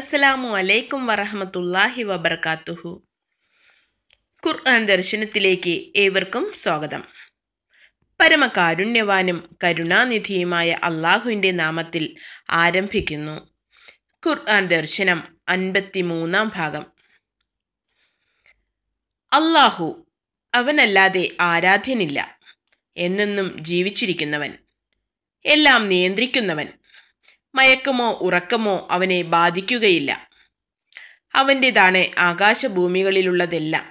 അസ്സലാമു അലൈക്കും വറഹമത്തല്ലാഹി വബർക്കാത്തുഹു ഖുർആൻ ദർശനത്തിലേക്ക് ഏവർക്കും സ്വാഗതം പരമകാരുണ്യവാനും കരുണാനിധിയുമായ അള്ളാഹുവിൻ്റെ നാമത്തിൽ ആരംഭിക്കുന്നു ഖുർആൻ ദർശനം അൻപത്തിമൂന്നാം ഭാഗം അള്ളാഹു അവനല്ലാതെ ആരാധ്യനില്ല എന്നെന്നും ജീവിച്ചിരിക്കുന്നവൻ എല്ലാം നിയന്ത്രിക്കുന്നവൻ മയക്കമോ ഉറക്കമോ അവനെ ബാധിക്കുകയില്ല അവൻ്റെതാണ് ആകാശഭൂമികളിലുള്ളതെല്ലാം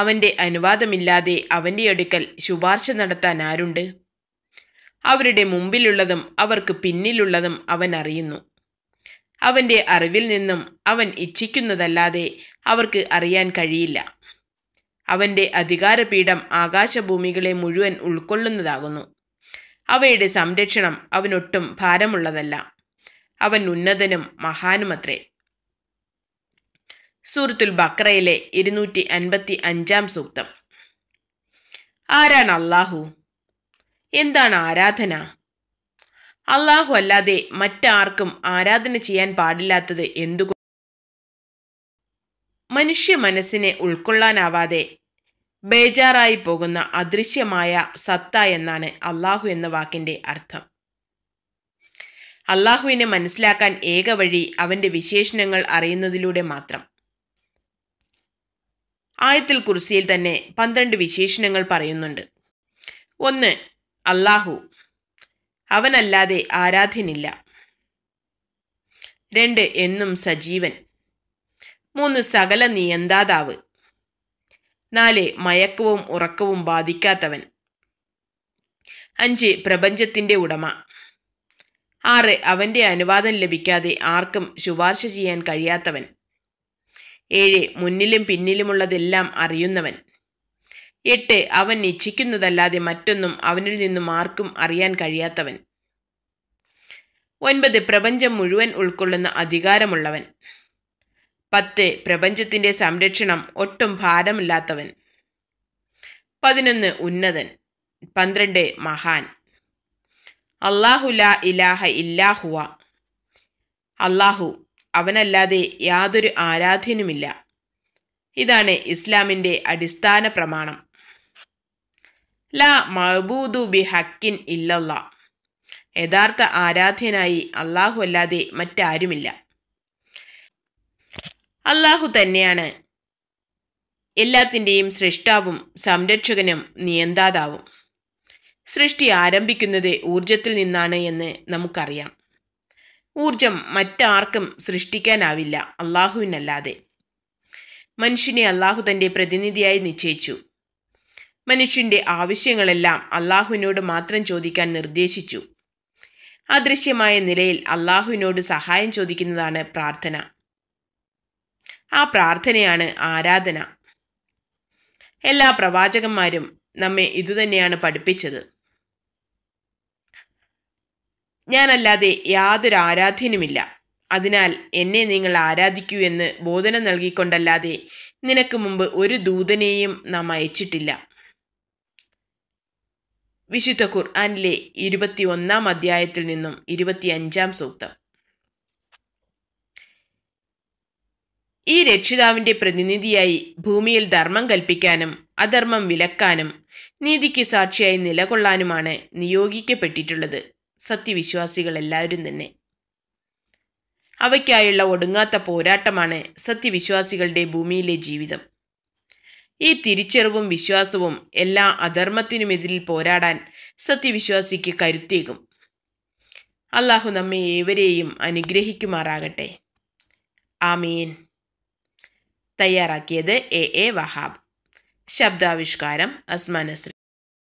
അവൻ്റെ അനുവാദമില്ലാതെ അവൻ്റെ അടുക്കൽ ശുപാർശ നടത്താൻ ആരുണ്ട് അവരുടെ മുമ്പിലുള്ളതും അവർക്ക് പിന്നിലുള്ളതും അവൻ അറിയുന്നു അവൻ്റെ അറിവിൽ നിന്നും അവൻ ഇച്ഛിക്കുന്നതല്ലാതെ അവർക്ക് അറിയാൻ കഴിയില്ല അവൻ്റെ അധികാരപീഠം ആകാശഭൂമികളെ മുഴുവൻ ഉൾക്കൊള്ളുന്നതാകുന്നു അവയുടെ സംരക്ഷണം അവനൊട്ടും ഭാരമുള്ളതല്ല അവൻ ഉന്നതനും മഹാനുമത്രേ സൂറത്തുൽ ബക്രയിലെ ഇരുന്നൂറ്റി അൻപത്തി അഞ്ചാം സൂക്തം ആരാണ് അള്ളാഹു എന്താണ് ആരാധന അള്ളാഹു അല്ലാതെ മറ്റാർക്കും ആരാധന ചെയ്യാൻ പാടില്ലാത്തത് എന്തുകൊണ്ട് മനുഷ്യ മനസ്സിനെ ഉൾക്കൊള്ളാനാവാതെ ബേജാറായി പോകുന്ന അദൃശ്യമായ സത്ത എന്നാണ് അള്ളാഹു എന്ന വാക്കിൻ്റെ അർത്ഥം അള്ളാഹുവിനെ മനസ്സിലാക്കാൻ ഏക വഴി അവൻ്റെ വിശേഷണങ്ങൾ അറിയുന്നതിലൂടെ മാത്രം ആയത്തിൽ കുർസിയിൽ തന്നെ പന്ത്രണ്ട് വിശേഷണങ്ങൾ പറയുന്നുണ്ട് ഒന്ന് അല്ലാഹു അവനല്ലാതെ ആരാധ്യനില്ല രണ്ട് എന്നും സജീവൻ മൂന്ന് സകല നിയന്താതാവ് നാല് മയക്കവും ഉറക്കവും ബാധിക്കാത്തവൻ അഞ്ച് പ്രപഞ്ചത്തിൻ്റെ ഉടമ ആറ് അവൻ്റെ അനുവാദം ലഭിക്കാതെ ആർക്കും ശുപാർശ ചെയ്യാൻ കഴിയാത്തവൻ ഏഴ് മുന്നിലും പിന്നിലുമുള്ളതെല്ലാം അറിയുന്നവൻ എട്ട് അവൻ ഇച്ഛിക്കുന്നതല്ലാതെ മറ്റൊന്നും അവനിൽ നിന്നും ആർക്കും അറിയാൻ കഴിയാത്തവൻ ഒൻപത് പ്രപഞ്ചം മുഴുവൻ ഉൾക്കൊള്ളുന്ന അധികാരമുള്ളവൻ പത്ത് പ്രപഞ്ചത്തിൻ്റെ സംരക്ഷണം ഒട്ടും ഭാരമില്ലാത്തവൻ പതിനൊന്ന് ഉന്നതൻ പന്ത്രണ്ട് മഹാൻ അള്ളാഹുല ഇലാഹ ഇല്ലാഹുവ അള്ളാഹു അവനല്ലാതെ യാതൊരു ആരാധ്യനുമില്ല ഇതാണ് ഇസ്ലാമിൻ്റെ അടിസ്ഥാന പ്രമാണം ല മഹബൂദു ബി ഹക്കിൻ ഇല്ലല്ല യഥാർത്ഥ ആരാധ്യനായി അള്ളാഹു അല്ലാതെ മറ്റാരുമില്ല അള്ളാഹു തന്നെയാണ് എല്ലാത്തിൻ്റെയും സൃഷ്ടാവും സംരക്ഷകനും നിയന്താതാവും സൃഷ്ടി ആരംഭിക്കുന്നത് ഊർജത്തിൽ നിന്നാണ് എന്ന് നമുക്കറിയാം ഊർജം മറ്റാർക്കും സൃഷ്ടിക്കാനാവില്ല അള്ളാഹുവിനല്ലാതെ മനുഷ്യനെ അള്ളാഹു തൻ്റെ പ്രതിനിധിയായി നിശ്ചയിച്ചു മനുഷ്യൻ്റെ ആവശ്യങ്ങളെല്ലാം അള്ളാഹുവിനോട് മാത്രം ചോദിക്കാൻ നിർദ്ദേശിച്ചു അദൃശ്യമായ നിലയിൽ അള്ളാഹുവിനോട് സഹായം ചോദിക്കുന്നതാണ് പ്രാർത്ഥന ആ പ്രാർത്ഥനയാണ് ആരാധന എല്ലാ പ്രവാചകന്മാരും നമ്മെ ഇതുതന്നെയാണ് പഠിപ്പിച്ചത് ഞാനല്ലാതെ യാതൊരു ആരാധ്യനുമില്ല അതിനാൽ എന്നെ നിങ്ങൾ ആരാധിക്കൂ എന്ന് ബോധന നൽകിക്കൊണ്ടല്ലാതെ നിനക്ക് മുമ്പ് ഒരു ദൂതനെയും നാം അയച്ചിട്ടില്ല വിശുദ്ധ ഖുർആാനിലെ ഒന്നാം അധ്യായത്തിൽ നിന്നും അഞ്ചാം സൂക്തം ഈ രക്ഷിതാവിന്റെ പ്രതിനിധിയായി ഭൂമിയിൽ ധർമ്മം കൽപ്പിക്കാനും അധർമ്മം വിലക്കാനും നീതിക്ക് സാക്ഷിയായി നിലകൊള്ളാനുമാണ് നിയോഗിക്കപ്പെട്ടിട്ടുള്ളത് സത്യവിശ്വാസികൾ എല്ലാവരും തന്നെ അവയ്ക്കായുള്ള ഒടുങ്ങാത്ത പോരാട്ടമാണ് സത്യവിശ്വാസികളുടെ ഭൂമിയിലെ ജീവിതം ഈ തിരിച്ചറിവും വിശ്വാസവും എല്ലാ അധർമ്മത്തിനുമെതിരിൽ പോരാടാൻ സത്യവിശ്വാസിക്ക് കരുത്തേകും അള്ളാഹു നമ്മെ ഏവരെയും അനുഗ്രഹിക്കുമാറാകട്ടെ ആമീൻ തയ്യാറാക്കിയത് എ എ വഹാബ് ശബ്ദാവിഷ്കാരം അസ്മാ നസ്രി